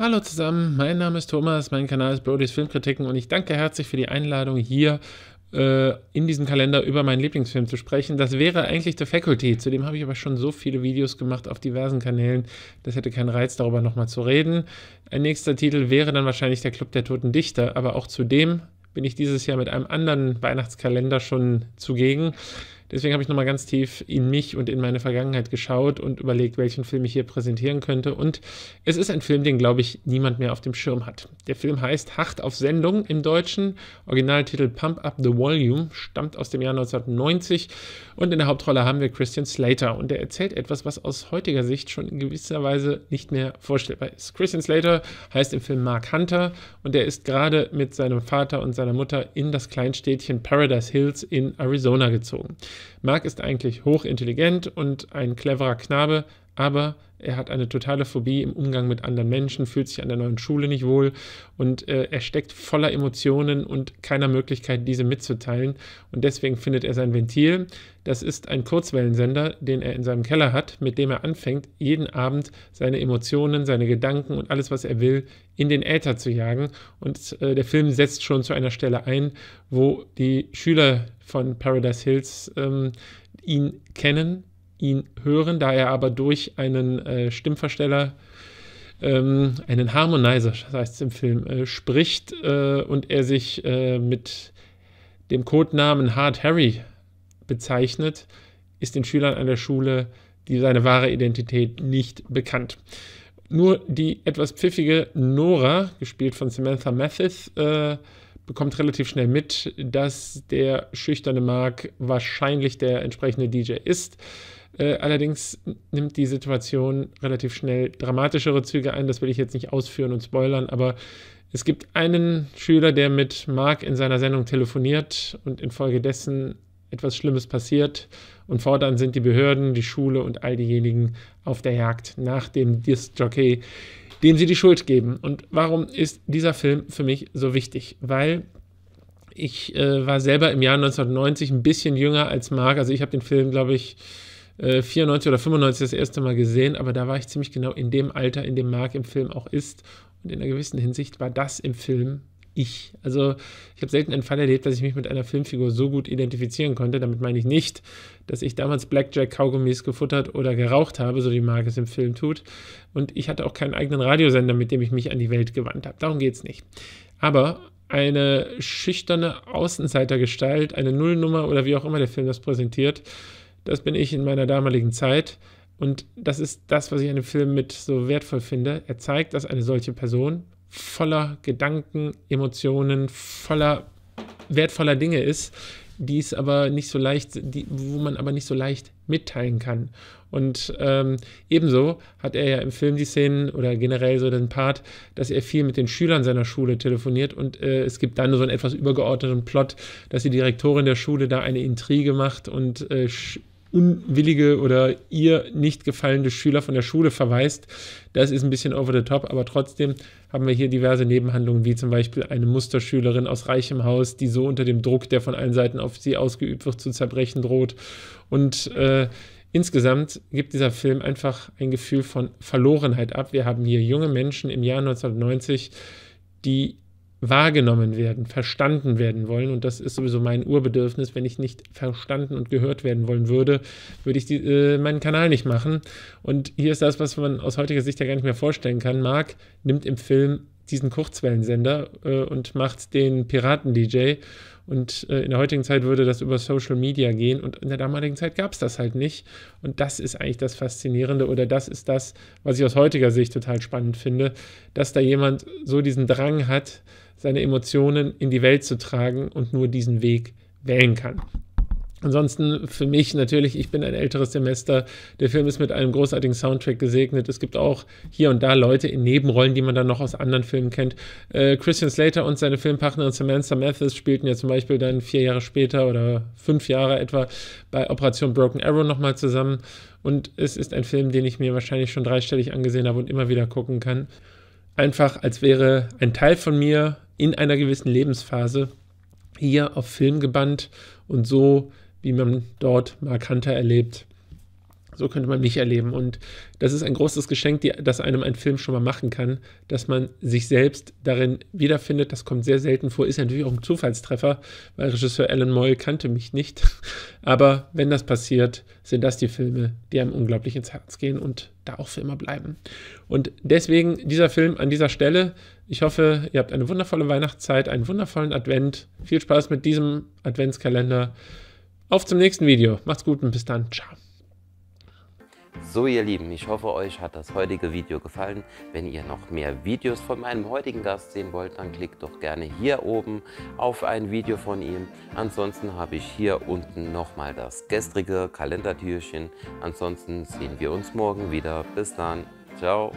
Hallo zusammen, mein Name ist Thomas, mein Kanal ist Brodys Filmkritiken und ich danke herzlich für die Einladung hier äh, in diesem Kalender über meinen Lieblingsfilm zu sprechen. Das wäre eigentlich The Faculty, zu dem habe ich aber schon so viele Videos gemacht auf diversen Kanälen, das hätte keinen Reiz, darüber nochmal zu reden. Ein nächster Titel wäre dann wahrscheinlich Der Club der Toten Dichter, aber auch zu dem bin ich dieses Jahr mit einem anderen Weihnachtskalender schon zugegen. Deswegen habe ich nochmal ganz tief in mich und in meine Vergangenheit geschaut und überlegt, welchen Film ich hier präsentieren könnte. Und es ist ein Film, den, glaube ich, niemand mehr auf dem Schirm hat. Der Film heißt Hacht auf Sendung im Deutschen. Originaltitel Pump Up the Volume, stammt aus dem Jahr 1990. Und in der Hauptrolle haben wir Christian Slater. Und er erzählt etwas, was aus heutiger Sicht schon in gewisser Weise nicht mehr vorstellbar ist. Christian Slater heißt im Film Mark Hunter und er ist gerade mit seinem Vater und seiner Mutter in das Kleinstädtchen Paradise Hills in Arizona gezogen. Mark ist eigentlich hochintelligent und ein cleverer Knabe, aber er hat eine totale Phobie im Umgang mit anderen Menschen, fühlt sich an der neuen Schule nicht wohl und äh, er steckt voller Emotionen und keiner Möglichkeit, diese mitzuteilen. Und deswegen findet er sein Ventil. Das ist ein Kurzwellensender, den er in seinem Keller hat, mit dem er anfängt, jeden Abend seine Emotionen, seine Gedanken und alles, was er will, in den Äther zu jagen. Und äh, der Film setzt schon zu einer Stelle ein, wo die Schüler von Paradise Hills ähm, ihn kennen, ihn hören, da er aber durch einen äh, Stimmversteller, ähm, einen Harmonizer, das heißt im Film, äh, spricht äh, und er sich äh, mit dem Codenamen Hard Harry bezeichnet, ist den Schülern an der Schule die seine wahre Identität nicht bekannt. Nur die etwas pfiffige Nora, gespielt von Samantha Mathis, äh, bekommt relativ schnell mit, dass der schüchterne Mark wahrscheinlich der entsprechende DJ ist. Äh, allerdings nimmt die Situation relativ schnell dramatischere Züge ein. Das will ich jetzt nicht ausführen und spoilern, aber es gibt einen Schüler, der mit Mark in seiner Sendung telefoniert und infolgedessen etwas Schlimmes passiert. Und fortan sind die Behörden, die Schule und all diejenigen auf der Jagd nach dem Disc-Jockey, dem sie die Schuld geben. Und warum ist dieser Film für mich so wichtig? Weil ich äh, war selber im Jahr 1990 ein bisschen jünger als Marc. Also ich habe den Film, glaube ich, äh, 94 oder 95 das erste Mal gesehen, aber da war ich ziemlich genau in dem Alter, in dem Mark im Film auch ist. Und in einer gewissen Hinsicht war das im Film ich. Also ich habe selten einen Fall erlebt, dass ich mich mit einer Filmfigur so gut identifizieren konnte. Damit meine ich nicht, dass ich damals Blackjack-Kaugummis gefuttert oder geraucht habe, so wie Mark es im Film tut. Und ich hatte auch keinen eigenen Radiosender, mit dem ich mich an die Welt gewandt habe. Darum geht es nicht. Aber eine schüchterne Außenseitergestalt, eine Nullnummer oder wie auch immer der Film das präsentiert, das bin ich in meiner damaligen Zeit. Und das ist das, was ich an dem Film mit so wertvoll finde. Er zeigt, dass eine solche Person voller Gedanken, Emotionen, voller wertvoller Dinge ist, die es aber nicht so leicht, die, wo man aber nicht so leicht mitteilen kann. Und ähm, ebenso hat er ja im Film die Szenen oder generell so den Part, dass er viel mit den Schülern seiner Schule telefoniert und äh, es gibt dann so einen etwas übergeordneten Plot, dass die Direktorin der Schule da eine Intrige macht und äh, unwillige oder ihr nicht gefallene Schüler von der Schule verweist. Das ist ein bisschen over the top, aber trotzdem haben wir hier diverse Nebenhandlungen, wie zum Beispiel eine Musterschülerin aus reichem Haus, die so unter dem Druck, der von allen Seiten auf sie ausgeübt wird, zu zerbrechen droht. Und äh, Insgesamt gibt dieser Film einfach ein Gefühl von Verlorenheit ab. Wir haben hier junge Menschen im Jahr 1990, die wahrgenommen werden, verstanden werden wollen. Und das ist sowieso mein Urbedürfnis. Wenn ich nicht verstanden und gehört werden wollen würde, würde ich die, äh, meinen Kanal nicht machen. Und hier ist das, was man aus heutiger Sicht ja gar nicht mehr vorstellen kann. Marc nimmt im Film diesen Kurzwellensender äh, und macht den Piraten-DJ. Und äh, in der heutigen Zeit würde das über Social Media gehen. Und in der damaligen Zeit gab es das halt nicht. Und das ist eigentlich das Faszinierende oder das ist das, was ich aus heutiger Sicht total spannend finde, dass da jemand so diesen Drang hat, seine Emotionen in die Welt zu tragen und nur diesen Weg wählen kann. Ansonsten für mich natürlich, ich bin ein älteres Semester. Der Film ist mit einem großartigen Soundtrack gesegnet. Es gibt auch hier und da Leute in Nebenrollen, die man dann noch aus anderen Filmen kennt. Äh, Christian Slater und seine Filmpartnerin Samantha Mathis spielten ja zum Beispiel dann vier Jahre später oder fünf Jahre etwa bei Operation Broken Arrow nochmal zusammen. Und es ist ein Film, den ich mir wahrscheinlich schon dreistellig angesehen habe und immer wieder gucken kann. Einfach als wäre ein Teil von mir in einer gewissen Lebensphase hier auf Film gebannt und so, wie man dort markanter erlebt, so könnte man mich erleben. Und das ist ein großes Geschenk, die, das einem ein Film schon mal machen kann, dass man sich selbst darin wiederfindet. Das kommt sehr selten vor, ist natürlich auch ein Zufallstreffer, weil Regisseur Alan Moyle kannte mich nicht. Aber wenn das passiert, sind das die Filme, die einem unglaublich ins Herz gehen und da auch für immer bleiben. Und deswegen dieser Film an dieser Stelle. Ich hoffe, ihr habt eine wundervolle Weihnachtszeit, einen wundervollen Advent. Viel Spaß mit diesem Adventskalender. Auf zum nächsten Video. Macht's gut und bis dann. Ciao. So ihr Lieben, ich hoffe euch hat das heutige Video gefallen. Wenn ihr noch mehr Videos von meinem heutigen Gast sehen wollt, dann klickt doch gerne hier oben auf ein Video von ihm. Ansonsten habe ich hier unten nochmal das gestrige Kalendertürchen. Ansonsten sehen wir uns morgen wieder. Bis dann. Ciao.